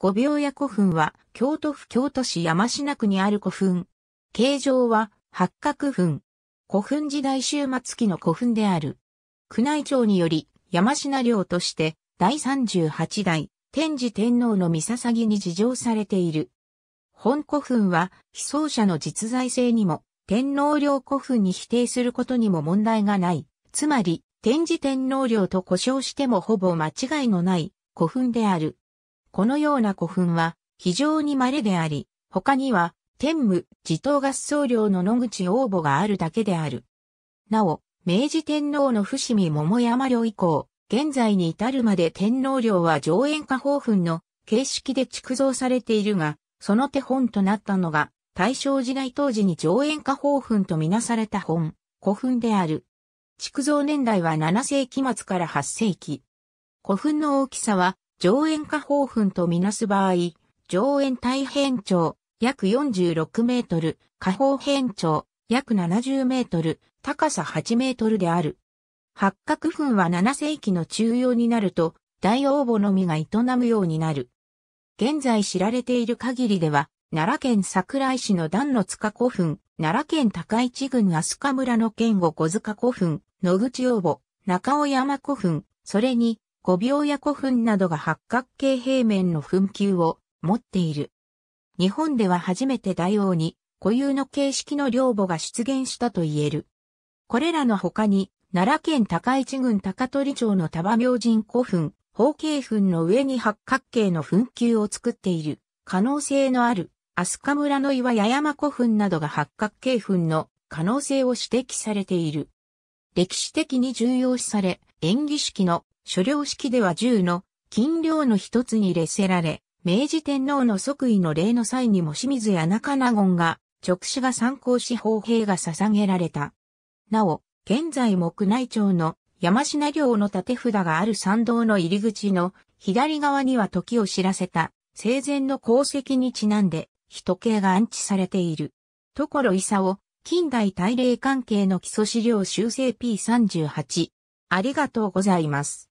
五病屋古墳は、京都府京都市山品区にある古墳。形状は、八角墳。古墳時代終末期の古墳である。宮内庁により、山品領として、第38代、天智天皇の御捧ぎに事情されている。本古墳は、被葬者の実在性にも、天皇陵古墳に否定することにも問題がない。つまり、天智天皇陵と呼称してもほぼ間違いのない古墳である。このような古墳は非常に稀であり、他には天武、地頭合奏領の野口応募があるだけである。なお、明治天皇の伏見桃山領以降、現在に至るまで天皇領は上演下方墳の形式で築造されているが、その手本となったのが、大正時代当時に上演下方墳とみなされた本、古墳である。築造年代は7世紀末から8世紀。古墳の大きさは上縁下方墳とみなす場合、上縁大変長、約46メートル、下方変長、約70メートル、高さ8メートルである。八角墳は7世紀の中央になると、大応募のみが営むようになる。現在知られている限りでは、奈良県桜井市の段の塚古墳、奈良県高市郡飛鳥村の県後小塚古墳、野口応募、中尾山古墳、それに、五病や古墳などが八角形平面の墳丘を持っている。日本では初めて大王に固有の形式の陵墓が出現したと言える。これらの他に、奈良県高市郡高取町の多摩明神古墳、方形墳の上に八角形の墳丘を作っている可能性のある、飛鳥村の岩八山古墳などが八角形墳の可能性を指摘されている。歴史的に重要視され、演技式の所領式では10の金量の一つに列せられ、明治天皇の即位の礼の際にも清水や中納言が、直使が参考し砲兵が捧げられた。なお、現在も宮内庁の山品領の立て札がある参道の入り口の左側には時を知らせた生前の功績にちなんで、人系が安置されている。ところ佐を近代大霊関係の基礎資料修正 P38。ありがとうございます。